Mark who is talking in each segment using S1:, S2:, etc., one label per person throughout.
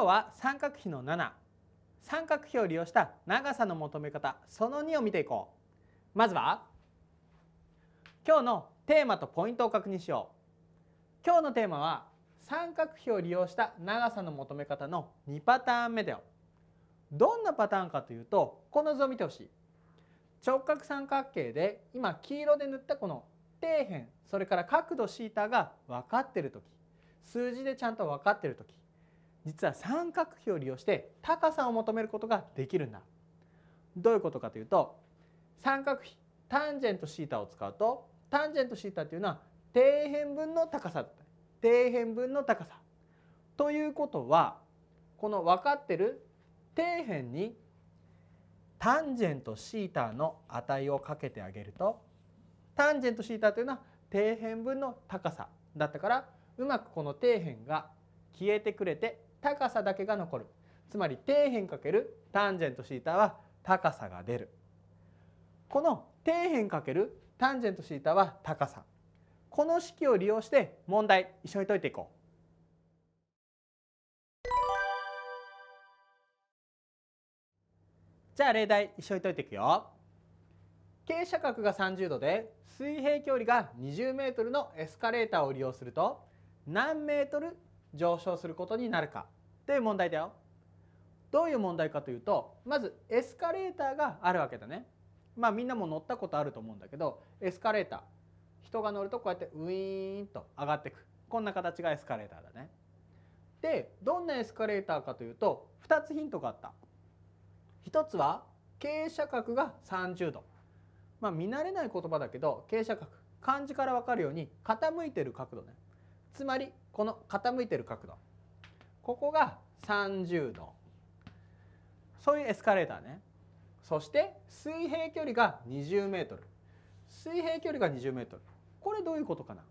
S1: 今日は三角比の7三角比を利用した長さの求め方その2を見ていこうまずは今日のテーマとポイントを確認しよう今日のテーマは三角比を利用した長さの求め方の2パターン目だよどんなパターンかというとこの図を見てほしい直角三角形で今黄色で塗ったこの底辺それから角度 θ が分かってる時数字でちゃんと分かってる時実は三角比を利用して高さを求めることができるんだどういうことかというと三角比タンジェントシー θ を使うとタンジェントシー θ というのは底辺分の高さ底辺分の高さということはこの分かってる底辺にタンジェントシー θ の値をかけてあげるとタンジェントシー θ というのは底辺分の高さだったからうまくこの底辺が消えてくれて高さだけが残るつまり底辺かけるタンジェント θ は高さが出るこの底辺かけるタンジェント θ は高さこの式を利用して問題一緒に解いていこう。じゃあ例題一緒に解いていくよ。傾斜角が30度で水平距離が2 0ルのエスカレーターを利用すると何メートル上昇することになるかていう問題だよ。どういう問題かというとまずエスカレーターがあるわけだね。まあみんなも乗ったことあると思うんだけどエスカレーター人が乗るとこうやってウィーンと上がってくこんな形がエスカレーターだね。でどんなエスカレーターかというと2つヒントがあった。1つは傾斜角が30度。まあ見慣れない言葉だけど傾斜角漢字から分かるように傾いてる角度ねつまりこの傾いてる角度ここが30度そういうエスカレーターねそして水平距離が 20m 水平距離が 20m これどういうことかな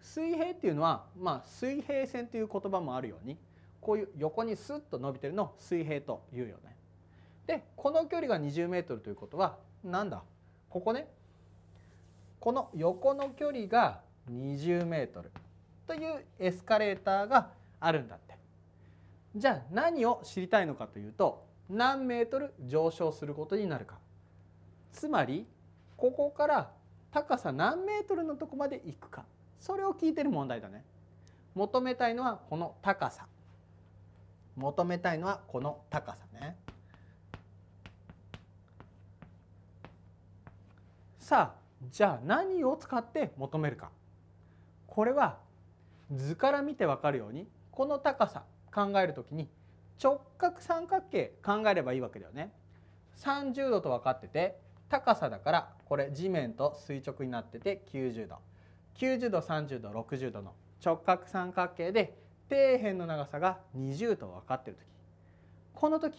S1: 水平っていうのは、まあ、水平線という言葉もあるようにこういう横にスッと伸びてるのを水平というよね。でこの距離が 20m ということはなんだここねこの横の距離が 20m。というエスカレーターがあるんだってじゃあ何を知りたいのかというと何メートル上昇することになるかつまりここから高さ何メートルのとこまで行くかそれを聞いてる問題だね求めたいのはこの高さ求めたいのはこの高さねさあじゃあ何を使って求めるかこれは図から見て分かるようにこの高さ考える時に直角三角形考えればいいわけだよね。30度と分かってて高さだからこれ地面と垂直になってて90度90度30度60度の直角三角形で底辺の長さが20と分かってる時この時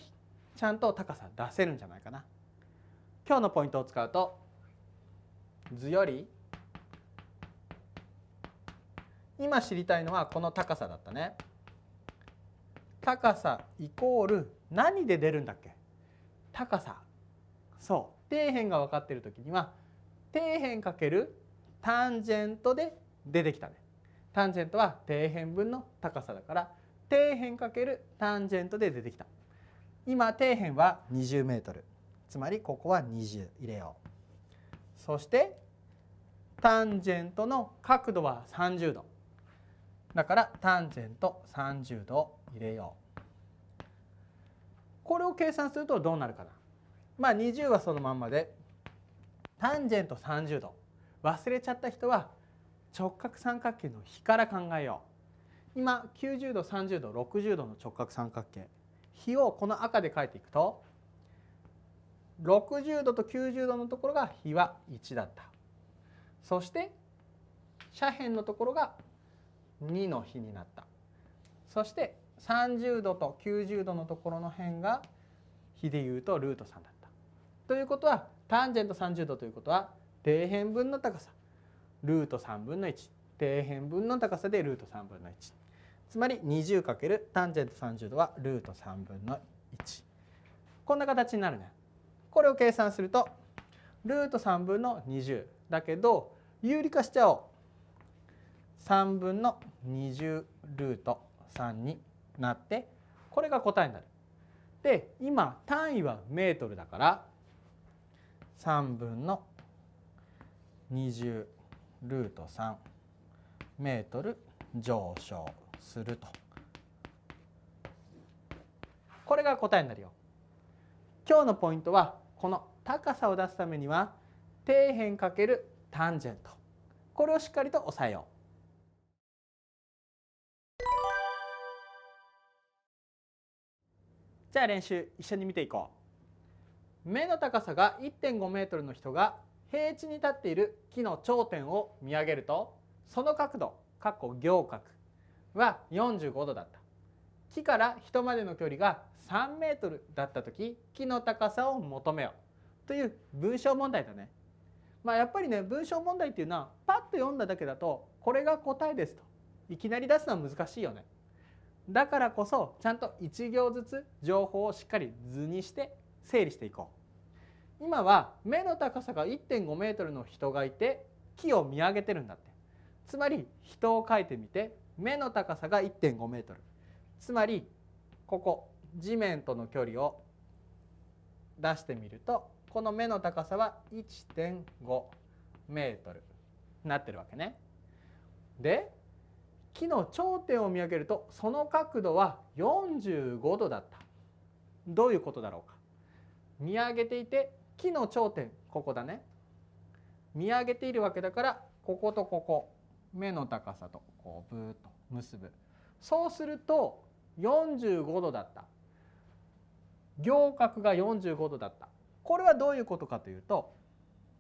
S1: ちゃんと高さ出せるんじゃないかな。今日のポイントを使うと図より今知りたいのはこの高さだったね。高さイコール何で出るんだっけ高さそう底辺が分かっている時には底辺かけるタンジェントで出てきたね。タンジェントは底辺分の高さだから底辺かけるタンジェントで出てきた。今底辺は2 0ルつまりここは20入れよう。そしてタンジェントの角度は30度だからタンジェント30度入れよう。これを計算するとどうなるかな。まあ20はそのまんまでタンジェント30度忘れちゃった人は直角三角形の比から考えよう。今90度30度60度の直角三角形比をこの赤で書いていくと60度と90度のところが比は1だったそして斜辺のところが2の比になったそして30度と90度のところの辺が比でいうとルート3だったということはタンジェント30度ということは底辺分の高さルート3分の1底辺分の高さでルート3分の1つまり 20× タンジェント30度はルート3分の1こんな形になるねこれを計算するとルート3分の20だけど有理化しちゃおう3分の20ルート3になってこれが答えになる。で今単位はメートルだから3分の20ルート3メートル上昇するとこれが答えになるよ。今日のポイントはこの高さを出すためには底辺かけるタンジェントこれをしっかりと押さえよう。じゃあ練習一緒に見ていこう目の高さが 1.5m の人が平地に立っている木の頂点を見上げるとその角度行角は45度だった木から人までの距離が 3m だった時木の高さを求めようという文章問題だね。まあ、やっぱりね文章問題っていうのはパッと読んだだけだとこれが答えですといきなり出すのは難しいよね。だからこそちゃんと1行ずつ情報をしっかり図にして整理していこう今は目の高さが1.5メートルの人がいて木を見上げてるんだってつまり人を描いてみて目の高さが1.5メートルつまりここ地面との距離を出してみるとこの目の高さは1.5メートルなってるわけね。で木の頂点を見上げるとその角度は45度だったどういうことだろうか見上げていて木の頂点ここだね見上げているわけだからこことここ目の高さとこうブーッと結ぶそうすると45度だった行角が45度だったこれはどういうことかというと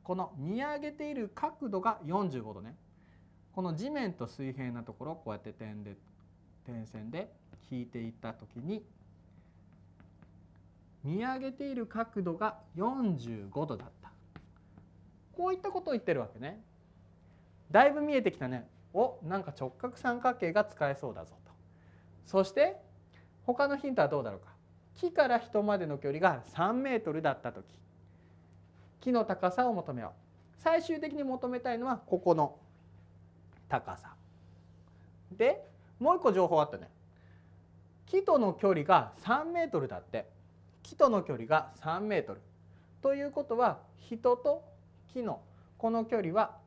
S1: この見上げている角度が45度ねこの地面と水平なところをこうやって点で点線で引いていった時に見上げている角度が45度だったこういったことを言ってるわけねだいぶ見えてきたねおなんか直角三角形が使えそうだぞとそして他のヒントはどうだろうか木から人までの距離が3メートルだった時木の高さを求めよう最終的に求めたいのはここの高さでもう一個情報あったね木との距離が 3m だって木との距離が 3m ということは人と木のこの距離は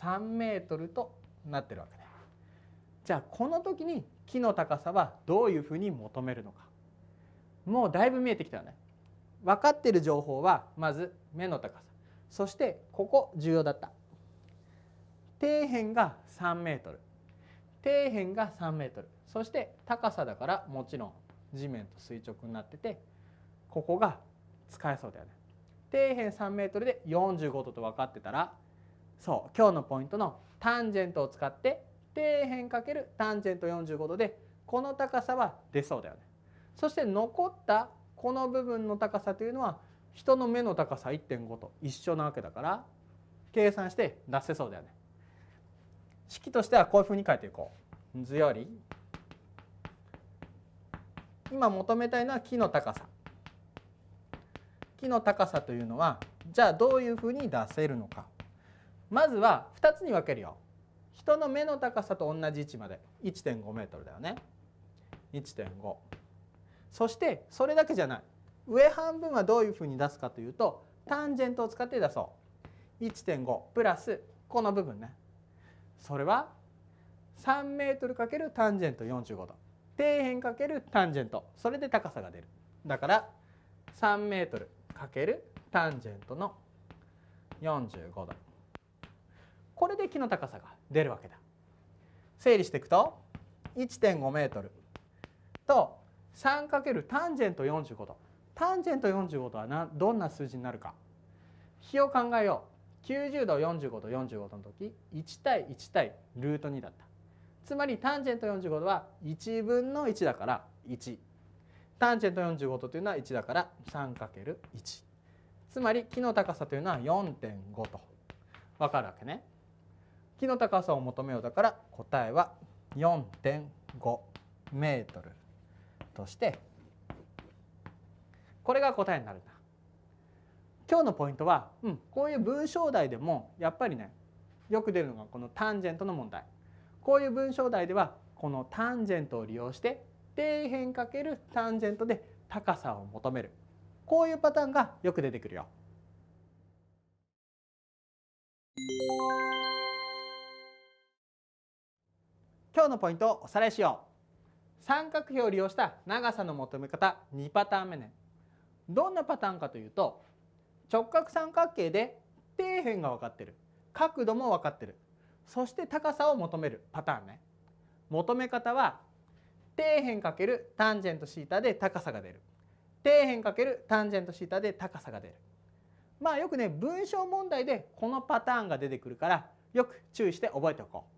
S1: 3m となってるわけだ、ね、じゃあこの時に木の高さはどういうふうに求めるのかもうだいぶ見えてきたよね分かってる情報はまず目の高さそしてここ重要だった底辺が3メートル底辺が3メートルそして高さだからもちろん地面と垂直になっててここが使えそうだよね底辺3メートルで45度と分かってたらそう今日のポイントのタンジェントを使って底辺かけるタンジェント45度でこの高さは出そうだよねそして残ったこの部分の高さというのは人の目の高さ1.5と一緒なわけだから計算して出せそうだよね式としてはこういうふうに書いていこう。図より今求めたいのは木の高さ。木の高さというのはじゃあどういうふうに出せるのか。まずは2つに分けるよ。人の目の高さと同じ位置まで1.5メートルだよね。1.5。そしてそれだけじゃない。上半分はどういうふうに出すかというとタンジェントを使って出そう。1.5プラスこの部分ねそれは3けるタンジェント45度底辺かけるタンジェントそれで高さが出るだから3けるタンジェントの45度これで木の高さが出るわけだ整理していくと1 5ルと3るタンジェント45度タンジェント45度はどんな数字になるか比を考えよう90度45度45度の時1対1対ルート2だったつまりタンジェント45度は1分の1だから1タンジェント45度というのは1だから 3×1 つまり木の高さというのは4.5と分かるわけね木の高さを求めようだから答えは4.5メートルとしてこれが答えになるんだ今日のポイントは、うん、こういう文章題でもやっぱりねよく出るのがこのタンジェントの問題こういう文章題ではこのタンジェントを利用して底辺かけるタンジェントで高さを求めるこういうパターンがよく出てくるよ。今日のポイントをおさらいしよう三角比を利用した長さの求め方2パターン目ねどんなパターンかというと直角三角形で底辺が分かってる角度も分かってるそして高さを求めるパターンね求め方は底辺かけるタンジェントシータで高さが出る底辺かけるタンジェントシータで高さが出るまあよくね文章問題でこのパターンが出てくるからよく注意して覚えておこう。